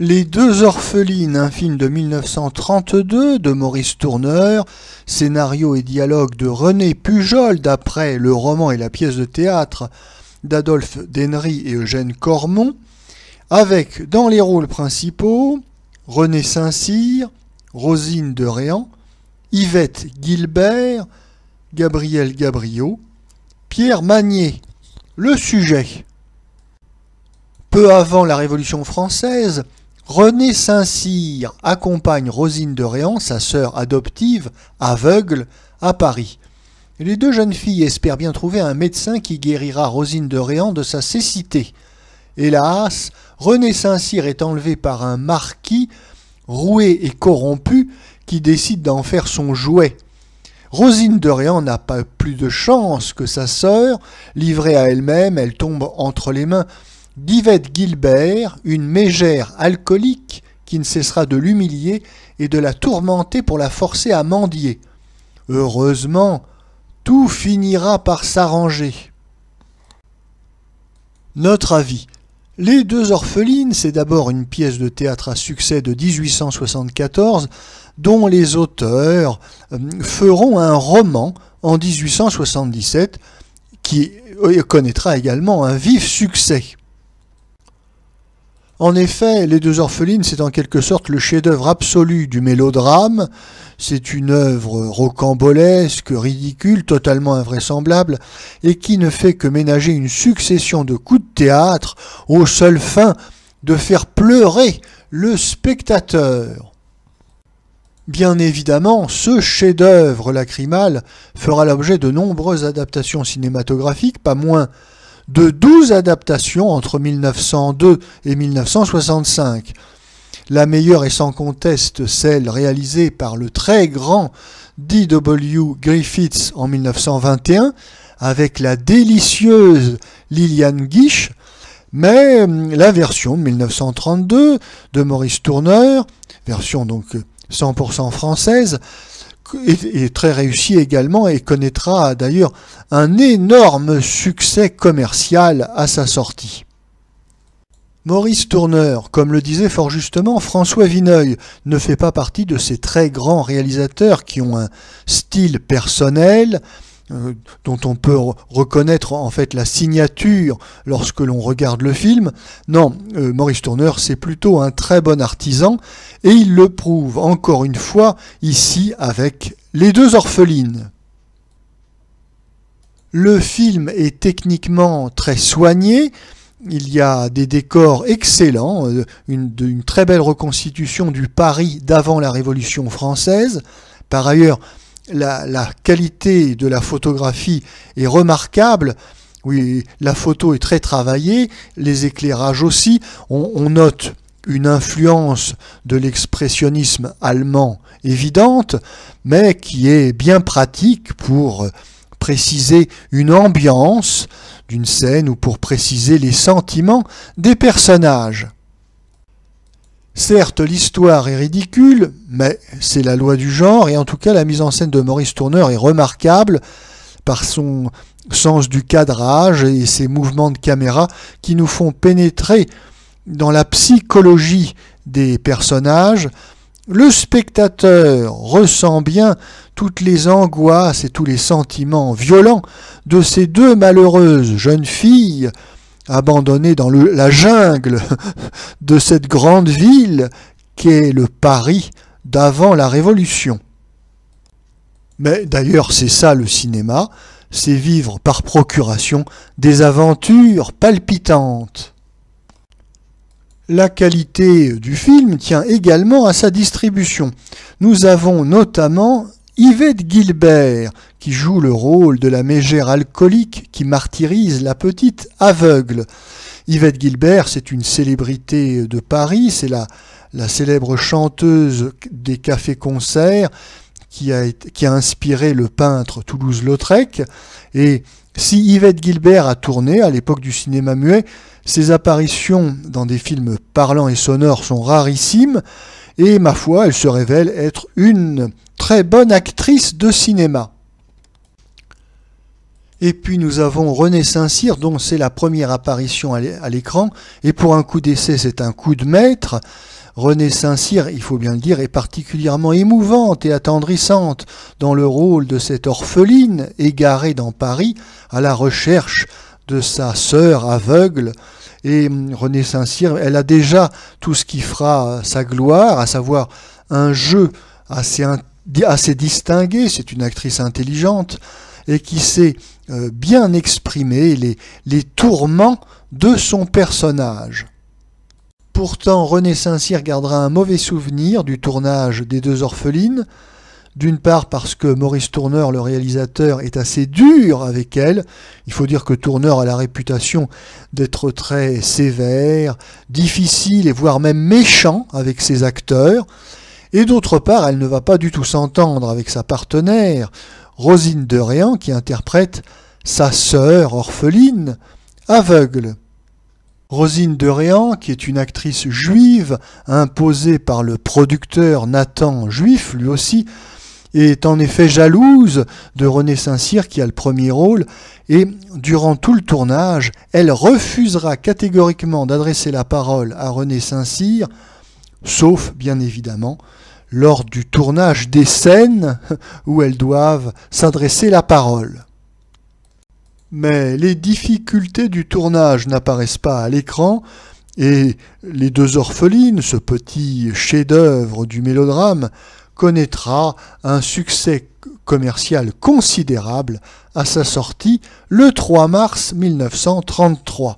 Les deux orphelines, un film de 1932 de Maurice Tourneur, scénario et dialogue de René Pujol d'après le roman et la pièce de théâtre d'Adolphe Denry et Eugène Cormon, avec dans les rôles principaux René Saint-Cyr, Rosine de Réan, Yvette Gilbert, Gabriel Gabriot, Pierre Magnier. Le sujet. Peu avant la Révolution française, René Saint-Cyr accompagne Rosine de Réan, sa sœur adoptive, aveugle, à Paris. Les deux jeunes filles espèrent bien trouver un médecin qui guérira Rosine de Réan de sa cécité. Hélas, René Saint-Cyr est enlevé par un marquis, roué et corrompu, qui décide d'en faire son jouet. Rosine de Réan n'a pas plus de chance que sa sœur. Livrée à elle-même, elle tombe entre les mains d'Yvette Gilbert, une mégère alcoolique qui ne cessera de l'humilier et de la tourmenter pour la forcer à mendier. Heureusement, tout finira par s'arranger. Notre avis. Les deux orphelines, c'est d'abord une pièce de théâtre à succès de 1874 dont les auteurs euh, feront un roman en 1877 qui euh, connaîtra également un vif succès. En effet, Les deux orphelines, c'est en quelque sorte le chef-d'œuvre absolu du mélodrame. C'est une œuvre rocambolesque, ridicule, totalement invraisemblable, et qui ne fait que ménager une succession de coups de théâtre aux seules fins de faire pleurer le spectateur. Bien évidemment, ce chef-d'œuvre lacrymal fera l'objet de nombreuses adaptations cinématographiques, pas moins de 12 adaptations entre 1902 et 1965. La meilleure est sans conteste celle réalisée par le très grand D.W. Griffiths en 1921 avec la délicieuse Liliane Guiche, mais hum, la version de 1932 de Maurice Tourneur, version donc 100% française, est, très réussi également et connaîtra d'ailleurs un énorme succès commercial à sa sortie. Maurice Tourneur, comme le disait fort justement François Vineuil, ne fait pas partie de ces très grands réalisateurs qui ont un style personnel, euh, dont on peut reconnaître en fait la signature lorsque l'on regarde le film. Non, euh, Maurice Tourneur, c'est plutôt un très bon artisan et il le prouve encore une fois ici avec Les deux orphelines. Le film est techniquement très soigné, il y a des décors excellents, euh, une, une très belle reconstitution du Paris d'avant la Révolution française. Par ailleurs, la, qualité de la photographie est remarquable. Oui, la photo est très travaillée, les éclairages aussi. on note une influence de l'expressionnisme allemand évidente, mais qui est bien pratique pour préciser une ambiance d'une scène ou pour préciser les sentiments des personnages. Certes, l'histoire est ridicule, mais c'est la loi du genre, et en tout cas, la mise en scène de Maurice Tourneur est remarquable par son sens du cadrage et ses mouvements de caméra qui nous font pénétrer dans la psychologie des personnages. Le spectateur ressent bien toutes les angoisses et tous les sentiments violents de ces deux malheureuses jeunes filles abandonné dans la jungle de cette grande ville qu'est le Paris d'avant la Révolution. Mais d'ailleurs, c'est ça le cinéma, c'est vivre par procuration des aventures palpitantes. La qualité du film tient également à sa distribution. Nous avons notamment Yvette Gilbert, qui joue le rôle de la mégère alcoolique qui martyrise la petite aveugle. Yvette Gilbert, c'est une célébrité de Paris, c'est la, célèbre chanteuse des cafés-concerts qui a, qui a inspiré le peintre Toulouse-Lautrec. Et si Yvette Gilbert a tourné à l'époque du cinéma muet, ses apparitions dans des films parlants et sonores sont rarissimes, et ma foi, elle se révèle être une très bonne actrice de cinéma. Et puis nous avons René Saint-Cyr, dont c'est la première apparition à l'écran, et pour un coup d'essai, c'est un coup de maître. René Saint-Cyr, il faut bien le dire, est particulièrement émouvante et attendrissante dans le rôle de cette orpheline égarée dans Paris à la recherche de sa sœur aveugle. Et hum, René Saint-Cyr, elle a déjà tout ce qui fera sa gloire, à savoir un jeu assez intense assez distinguée, c'est une actrice intelligente et qui sait euh, bien exprimer les, les tourments de son personnage. Pourtant, René Saint-Cyr gardera un mauvais souvenir du tournage des deux orphelines, d'une part parce que Maurice Tourneur, le réalisateur, est assez dur avec elle. Il faut dire que Tourneur a la réputation d'être très sévère, difficile et voire même méchant avec ses acteurs et d'autre part elle ne va pas du tout s'entendre avec sa partenaire, Rosine de Réan, qui interprète sa sœur orpheline, aveugle. Rosine de Réan, qui est une actrice juive, imposée par le producteur Nathan, juif lui aussi, est en effet jalouse de René Saint-Cyr qui a le premier rôle, et durant tout le tournage, elle refusera catégoriquement d'adresser la parole à René Saint-Cyr, sauf bien évidemment lors du tournage des scènes où elles doivent s'adresser la parole. Mais les difficultés du tournage n'apparaissent pas à l'écran, et Les deux orphelines, ce petit chef-d'œuvre du mélodrame, connaîtra un succès commercial considérable à sa sortie le 3 mars 1933.